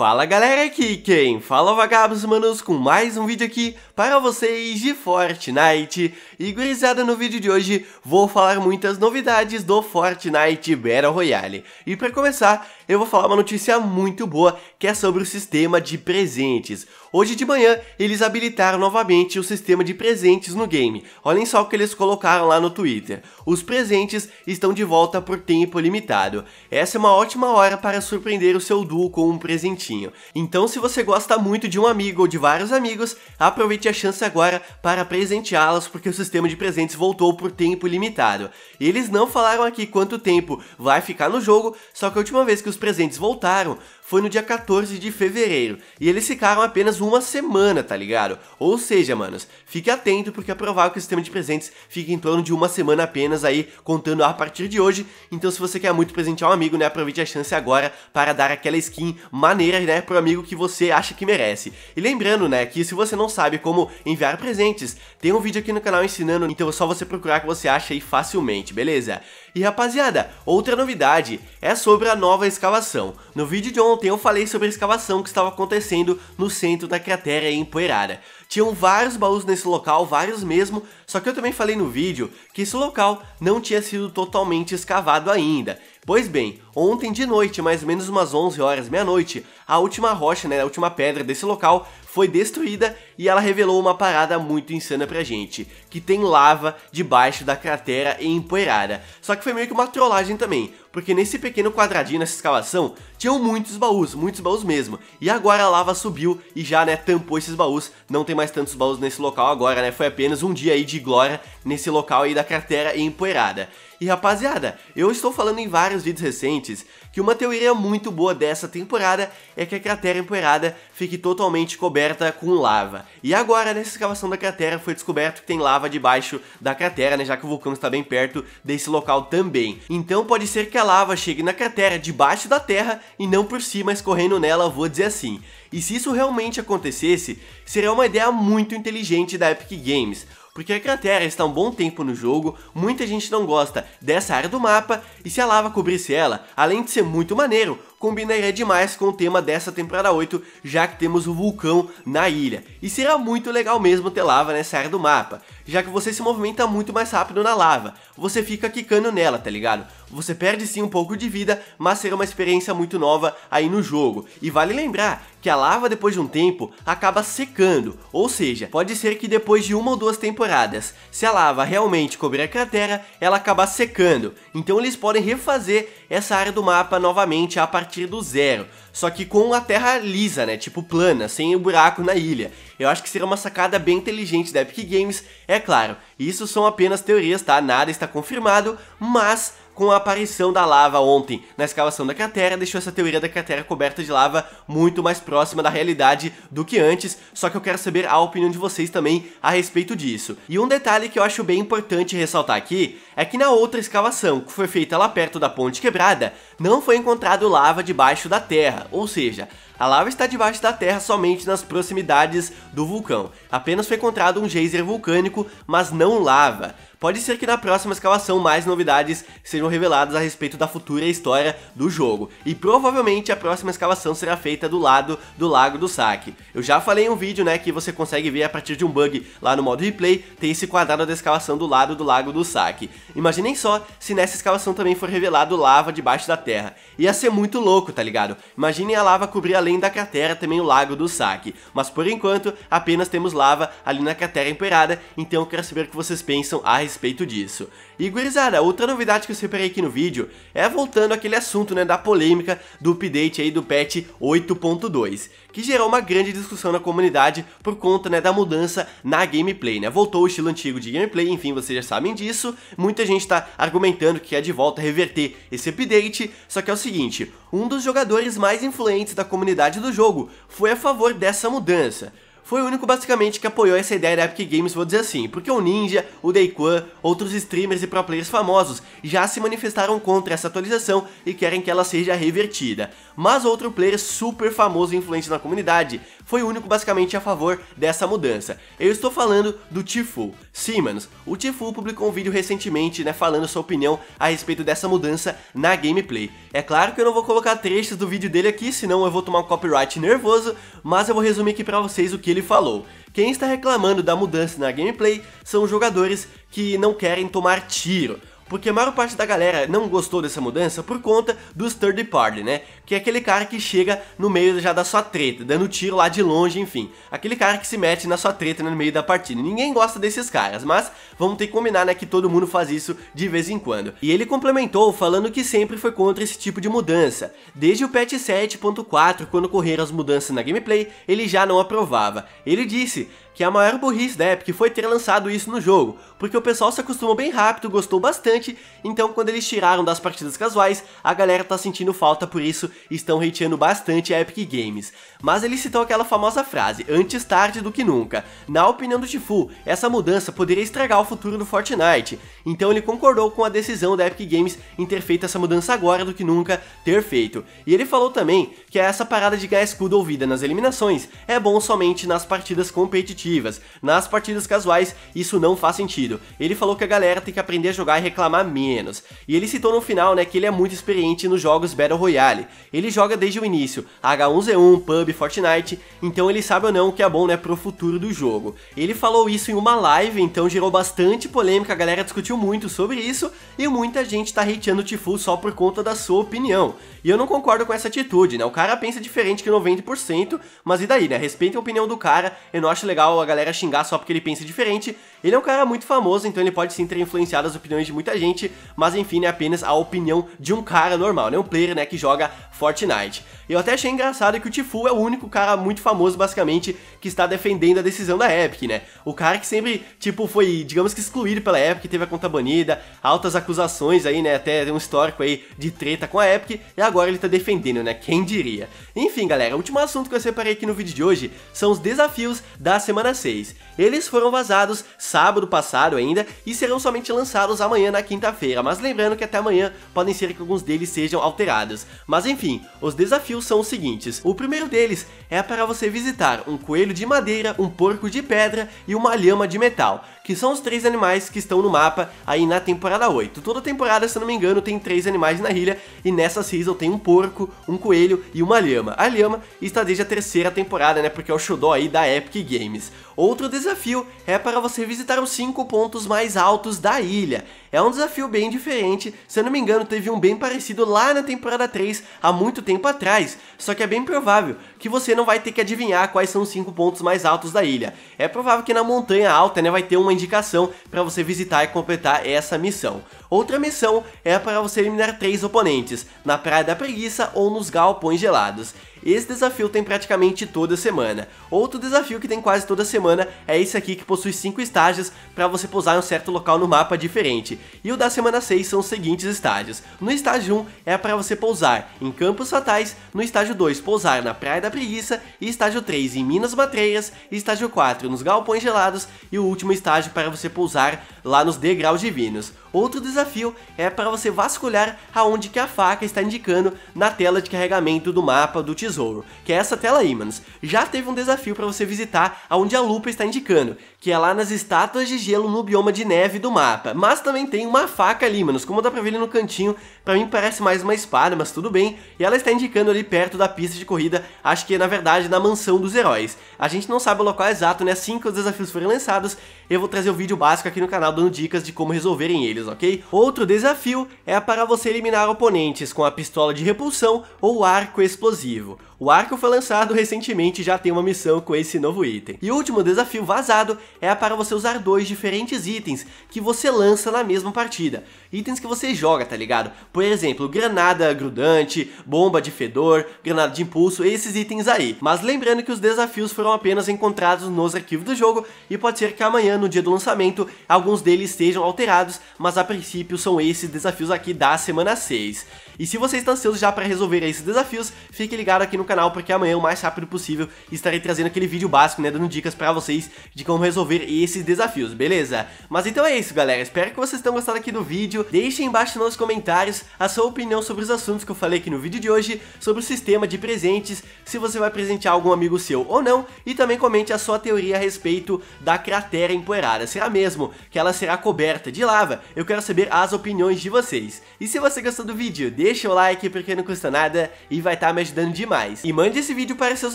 Fala galera, aqui quem fala vagabos manos com mais um vídeo aqui para vocês de Fortnite E gurizada, no vídeo de hoje vou falar muitas novidades do Fortnite Battle Royale E para começar, eu vou falar uma notícia muito boa que é sobre o sistema de presentes Hoje de manhã eles habilitaram novamente o sistema de presentes no game Olhem só o que eles colocaram lá no Twitter Os presentes estão de volta por tempo limitado Essa é uma ótima hora para surpreender o seu duo com um presentinho bonitinho. Então, se você gosta muito de um amigo ou de vários amigos, aproveite a chance agora para presenteá-los, porque o sistema de presentes voltou por tempo limitado. Eles não falaram aqui quanto tempo vai ficar no jogo, só que a última vez que os presentes voltaram foi no dia 14 de fevereiro, e eles ficaram apenas uma semana, tá ligado? Ou seja, manos, fique atento porque é provável que o sistema de presentes fique em torno de uma semana apenas aí, contando a partir de hoje, então se você quer muito presentear um amigo, né, aproveite a chance agora para dar aquela skin maneira maneiras né, dar pro amigo que você acha que merece. E lembrando, né, que se você não sabe como enviar presentes, tem um vídeo aqui no canal ensinando, então é só você procurar que você acha aí facilmente, beleza? E rapaziada, outra novidade é sobre a nova escavação. No vídeo de ontem eu falei sobre a escavação que estava acontecendo no centro da cratera empoeirada. Tinham vários baús nesse local, vários mesmo, só que eu também falei no vídeo que esse local não tinha sido totalmente escavado ainda. Pois bem, ontem de noite, mais ou menos umas 11 horas, meia-noite, a última rocha, né, a última pedra desse local foi destruída e ela revelou uma parada muito insana pra gente, que tem lava debaixo da cratera e empoeirada. Só que foi meio que uma trollagem também, porque nesse pequeno quadradinho, nessa escavação, tinham muitos baús, muitos baús mesmo. E agora a lava subiu e já, né, tampou esses baús, não tem mais tantos baús nesse local agora, né, foi apenas um dia aí de glória nesse local aí da cratera empoeirada. E rapaziada, eu estou falando em vários vídeos recentes que uma teoria muito boa dessa temporada é que a cratera empoeirada fique totalmente coberta com lava. E agora, nessa escavação da cratera, foi descoberto que tem lava debaixo da cratera, né, já que o vulcão está bem perto desse local também. Então pode ser que a lava chegue na cratera debaixo da terra e não por cima escorrendo nela, vou dizer assim. E se isso realmente acontecesse, seria uma ideia muito inteligente da Epic Games, porque a cratera está um bom tempo no jogo, muita gente não gosta dessa área do mapa, e se a lava cobrisse ela, além de ser muito maneiro, combinaria demais com o tema dessa temporada 8, já que temos o vulcão na ilha. E será muito legal mesmo ter lava nessa área do mapa, já que você se movimenta muito mais rápido na lava, você fica quicando nela, tá ligado? Você perde sim um pouco de vida, mas será uma experiência muito nova aí no jogo. E vale lembrar que a lava depois de um tempo acaba secando, ou seja, pode ser que depois de uma ou duas temporadas, se a lava realmente cobrir a cratera, ela acaba secando. Então eles podem refazer essa área do mapa novamente a partir partir do zero. Só que com a terra lisa, né? Tipo plana, sem o um buraco na ilha. Eu acho que seria uma sacada bem inteligente da Epic Games, é claro. Isso são apenas teorias, tá? Nada está confirmado, mas com a aparição da lava ontem na escavação da cratera, deixou essa teoria da cratera coberta de lava muito mais próxima da realidade do que antes, só que eu quero saber a opinião de vocês também a respeito disso. E um detalhe que eu acho bem importante ressaltar aqui é que na outra escavação, que foi feita lá perto da ponte quebrada, não foi encontrado lava debaixo da terra, ou seja, a lava está debaixo da terra somente nas proximidades do vulcão. Apenas foi encontrado um geyser vulcânico, mas não lava. Pode ser que na próxima escavação mais novidades sejam reveladas a respeito da futura história do jogo, e provavelmente a próxima escavação será feita do lado do Lago do Saque. Eu já falei em um vídeo, né, que você consegue ver a partir de um bug lá no modo replay, tem esse quadrado da escavação do lado do Lago do Saque. Imaginem só se nessa escavação também for revelado lava debaixo da terra. Ia ser muito louco, tá ligado? Imaginem a lava cobrir a além da cratera também o Lago do Saque. Mas por enquanto, apenas temos lava ali na cratera emperada, então eu quero saber o que vocês pensam a respeito disso. E gurizada, outra novidade que eu separei aqui no vídeo é voltando aquele assunto né, da polêmica do update aí do patch 8.2, que gerou uma grande discussão na comunidade por conta né, da mudança na gameplay, né? Voltou o estilo antigo de gameplay, enfim, vocês já sabem disso. Muita gente está argumentando que é de volta reverter esse update, só que é o seguinte, um dos jogadores mais influentes da comunidade do jogo, foi a favor dessa mudança. Foi o único basicamente que apoiou essa ideia da Epic Games, vou dizer assim, porque o Ninja, o Daquan, outros streamers e pro players famosos já se manifestaram contra essa atualização e querem que ela seja revertida. Mas outro player super famoso e influente na comunidade foi o único basicamente a favor dessa mudança. Eu estou falando do Tifu. Sim, manos, o Tifu publicou um vídeo recentemente, né, falando sua opinião a respeito dessa mudança na gameplay. É claro que eu não vou colocar trechos do vídeo dele aqui, senão eu vou tomar um copyright nervoso, mas eu vou resumir aqui pra vocês o que ele falou. Quem está reclamando da mudança na gameplay são os jogadores que não querem tomar tiro porque a maior parte da galera não gostou dessa mudança por conta dos third party, né? Que é aquele cara que chega no meio já da sua treta, dando tiro lá de longe, enfim. Aquele cara que se mete na sua treta né, no meio da partida. Ninguém gosta desses caras, mas vamos ter que combinar, né, que todo mundo faz isso de vez em quando. E ele complementou falando que sempre foi contra esse tipo de mudança. Desde o patch 7.4, quando ocorreram as mudanças na gameplay, ele já não aprovava. Ele disse que é a maior burrice da Epic foi ter lançado isso no jogo, porque o pessoal se acostumou bem rápido, gostou bastante, então quando eles tiraram das partidas casuais, a galera tá sentindo falta por isso e estão hateando bastante a Epic Games. Mas ele citou aquela famosa frase, antes tarde do que nunca. Na opinião do Tifu, essa mudança poderia estragar o futuro do Fortnite, então ele concordou com a decisão da Epic Games em ter feito essa mudança agora do que nunca ter feito. E ele falou também que essa parada de ganhar escudo ouvida nas eliminações é bom somente nas partidas competitivas competitivas. Nas partidas casuais, isso não faz sentido. Ele falou que a galera tem que aprender a jogar e reclamar menos. E ele citou no final, né, que ele é muito experiente nos jogos Battle Royale. Ele joga desde o início, H1Z1, PUB, Fortnite, então ele sabe ou não o que é bom, né, pro futuro do jogo. Ele falou isso em uma live, então gerou bastante polêmica, a galera discutiu muito sobre isso, e muita gente tá hateando o Tifu só por conta da sua opinião. E eu não concordo com essa atitude, né, o cara pensa diferente que 90%, mas e daí, né, respeita a opinião do cara, eu não acho legal legal a galera xingar só porque ele pensa diferente. Ele é um cara muito famoso, então ele pode sim ter influenciado as opiniões de muita gente, mas enfim, é apenas a opinião de um cara normal, né? Um player, né, que joga Fortnite. Eu até achei engraçado que o Tifu é o único cara muito famoso, basicamente, que está defendendo a decisão da Epic, né? O cara que sempre, tipo, foi, digamos que excluído pela Epic, teve a conta banida, altas acusações aí, né? Até tem um histórico aí de treta com a Epic, e agora ele tá defendendo, né? Quem diria? Enfim, galera, o último assunto que eu separei aqui no vídeo de hoje são os desafios da semana 6. Eles foram vazados sábado passado ainda e serão somente lançados amanhã na quinta-feira, mas lembrando que até amanhã podem ser que alguns deles sejam alterados. Mas enfim, os desafios são os seguintes. O primeiro deles é para você visitar um coelho de madeira, um porco de pedra e uma lhama de metal, que são os três animais que estão no mapa aí na temporada 8. Toda temporada, se não me engano, tem três animais na ilha e nessa season tem um porco, um coelho e uma lhama. A lhama está desde a terceira temporada, né, porque é o xodó aí da Epic Games. Outro desafio é para você visitar visitar os cinco pontos mais altos da ilha. É um desafio bem diferente, se eu não me engano teve um bem parecido lá na temporada 3, há muito tempo atrás, só que é bem provável que você não vai ter que adivinhar quais são os cinco pontos mais altos da ilha. É provável que na montanha alta né, vai ter uma indicação para você visitar e completar essa missão. Outra missão é para você eliminar três oponentes, na Praia da Preguiça ou nos Galpões Gelados. Esse desafio tem praticamente toda semana. Outro desafio que tem quase toda semana é esse aqui que possui 5 estágios para você pousar em um certo local no mapa diferente. E o da semana 6 são os seguintes estágios. No estágio 1 é para você pousar em Campos Fatais, no estágio 2 pousar na Praia da Preguiça, e estágio 3 em Minas Matreiras, estágio 4 nos Galpões Gelados e o último estágio para você pousar lá nos degraus divinos. Outro desafio é para você vasculhar aonde que a faca está indicando na tela de carregamento do mapa do tesouro, que é essa tela aí, manos. Já teve um desafio para você visitar aonde a lupa está indicando, que é lá nas estátuas de gelo no bioma de neve do mapa. Mas também tem uma faca ali, manos, como dá pra ver ali no cantinho, para mim parece mais uma espada, mas tudo bem. E ela está indicando ali perto da pista de corrida, acho que na verdade na mansão dos heróis. A gente não sabe o local exato, né? Assim que os desafios forem lançados, eu vou trazer o vídeo básico aqui no canal canal tá dando dicas de como resolverem eles, ok? Outro desafio é para você eliminar oponentes com a pistola de repulsão ou arco explosivo. O arco foi lançado recentemente e já tem uma missão com esse novo item. E o último desafio vazado é para você usar dois diferentes itens que você lança na mesma partida. Itens que você joga, tá ligado? Por exemplo, granada grudante, bomba de fedor, granada de impulso, esses itens aí. Mas lembrando que os desafios foram apenas encontrados nos arquivos do jogo e pode ser que amanhã, no dia do lançamento, alguns deles estejam alterados, mas a princípio são esses desafios aqui da semana 6. E se você está ansioso já para resolver esses desafios, fique ligado aqui no canal porque amanhã o mais rápido possível estarei trazendo aquele vídeo básico, né, dando dicas para vocês de como resolver esses desafios, beleza? Mas então é isso, galera. Espero que vocês tenham gostado aqui do vídeo. Deixem embaixo nos comentários a sua opinião sobre os assuntos que eu falei aqui no vídeo de hoje, sobre o sistema de presentes, se você vai presentear algum amigo seu ou não, e também comente a sua teoria a respeito da cratera empoeirada. Será mesmo que ela será coberta de lava? Eu quero saber as opiniões de vocês. E se você gostou do vídeo, deixe deixa o like porque não custa nada e vai estar tá me ajudando demais. E mande esse vídeo para seus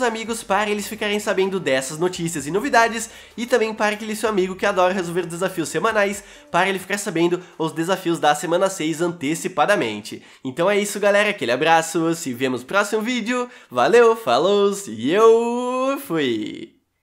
amigos para eles ficarem sabendo dessas notícias e novidades e também para aquele seu amigo que adora resolver desafios semanais para ele ficar sabendo os desafios da semana 6 antecipadamente. Então é isso galera, aquele abraço, se vemos no próximo vídeo, valeu, falou e eu fui!